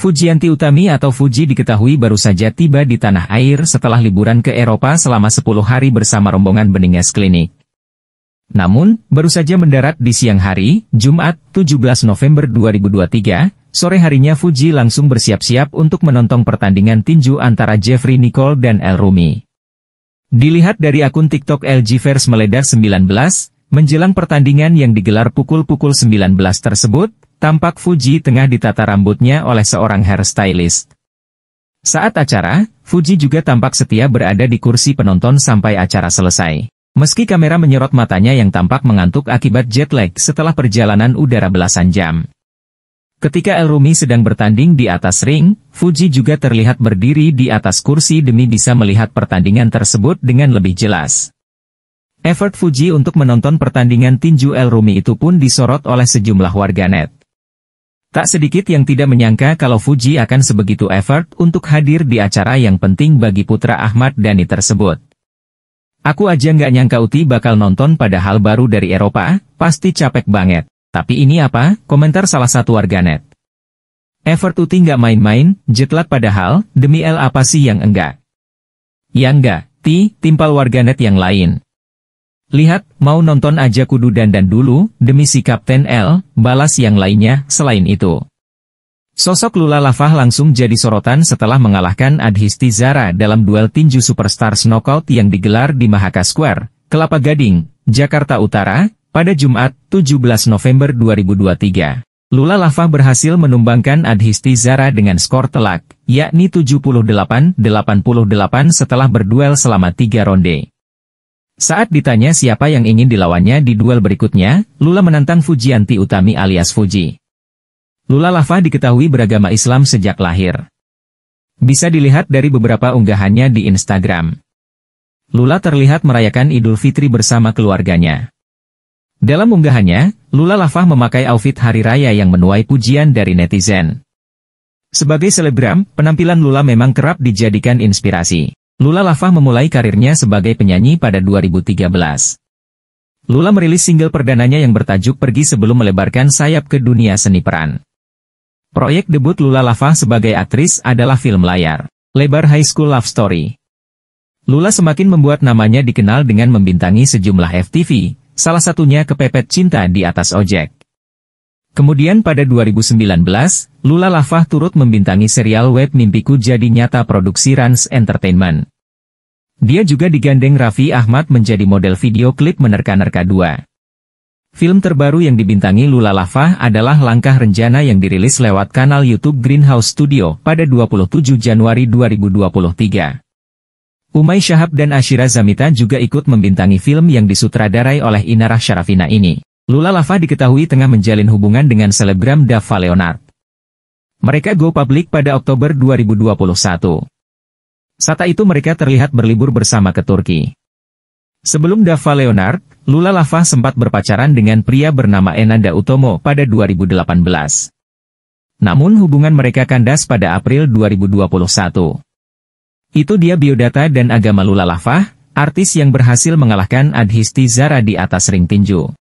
Fujianti Utami atau Fuji diketahui baru saja tiba di tanah air setelah liburan ke Eropa selama 10 hari bersama rombongan Beninges Klinik. Namun, baru saja mendarat di siang hari, Jumat 17 November 2023, sore harinya Fuji langsung bersiap-siap untuk menonton pertandingan tinju antara Jeffrey Nicole dan El Rumi. Dilihat dari akun TikTok LG Vers Meledak 19, menjelang pertandingan yang digelar pukul-pukul 19 tersebut, Tampak Fuji tengah ditata rambutnya oleh seorang hairstylist. Saat acara, Fuji juga tampak setia berada di kursi penonton sampai acara selesai. Meski kamera menyorot matanya yang tampak mengantuk akibat jet lag setelah perjalanan udara belasan jam. Ketika El Rumi sedang bertanding di atas ring, Fuji juga terlihat berdiri di atas kursi demi bisa melihat pertandingan tersebut dengan lebih jelas. Effort Fuji untuk menonton pertandingan tinju El Rumi itu pun disorot oleh sejumlah warganet. Tak sedikit yang tidak menyangka kalau Fuji akan sebegitu effort untuk hadir di acara yang penting bagi putra Ahmad Dhani tersebut. Aku aja nggak nyangka Uti bakal nonton padahal baru dari Eropa, pasti capek banget. Tapi ini apa? Komentar salah satu warganet. Effort Uti nggak main-main, jetlat padahal, demi L apa sih yang enggak? Yang enggak, Ti, timpal warganet yang lain. Lihat, mau nonton aja kudu dandan dulu, demi si Kapten L, balas yang lainnya, selain itu. Sosok Lula Lafah langsung jadi sorotan setelah mengalahkan Adhisti Zara dalam duel tinju Superstar Knockout yang digelar di Mahaka Square, Kelapa Gading, Jakarta Utara, pada Jumat, 17 November 2023. Lula Lafah berhasil menumbangkan Adhisti Zara dengan skor telak, yakni 78-88 setelah berduel selama tiga ronde. Saat ditanya siapa yang ingin dilawannya di duel berikutnya, Lula menantang Fujianti Utami alias Fuji. Lula Lava diketahui beragama Islam sejak lahir. Bisa dilihat dari beberapa unggahannya di Instagram. Lula terlihat merayakan Idul Fitri bersama keluarganya. Dalam unggahannya, Lula Lava memakai outfit hari raya yang menuai pujian dari netizen. Sebagai selebgram, penampilan Lula memang kerap dijadikan inspirasi. Lula Lava memulai karirnya sebagai penyanyi pada 2013. Lula merilis single perdananya yang bertajuk Pergi Sebelum Melebarkan Sayap ke Dunia Seni Peran. Proyek debut Lula Lava sebagai aktris adalah film layar, Lebar High School Love Story. Lula semakin membuat namanya dikenal dengan membintangi sejumlah FTV, salah satunya Kepepet Cinta di atas Ojek. Kemudian pada 2019, Lula Lafah turut membintangi serial web Mimpiku Jadi Nyata produksi Rans Entertainment. Dia juga digandeng Raffi Ahmad menjadi model video klip menerka-nerka 2. Film terbaru yang dibintangi Lula Lafah adalah Langkah Renjana yang dirilis lewat kanal YouTube Greenhouse Studio pada 27 Januari 2023. Umay Syahab dan Ashira Zamita juga ikut membintangi film yang disutradarai oleh Inarah Sharafina ini. Lula Lava diketahui tengah menjalin hubungan dengan selebgram Dava Leonard. Mereka go public pada Oktober 2021. Saat itu mereka terlihat berlibur bersama ke Turki. Sebelum Dava Leonard, Lula Lava sempat berpacaran dengan pria bernama Enanda Utomo pada 2018. Namun hubungan mereka kandas pada April 2021. Itu dia biodata dan agama Lula Lava, artis yang berhasil mengalahkan Adhisti Zara di atas ring tinju.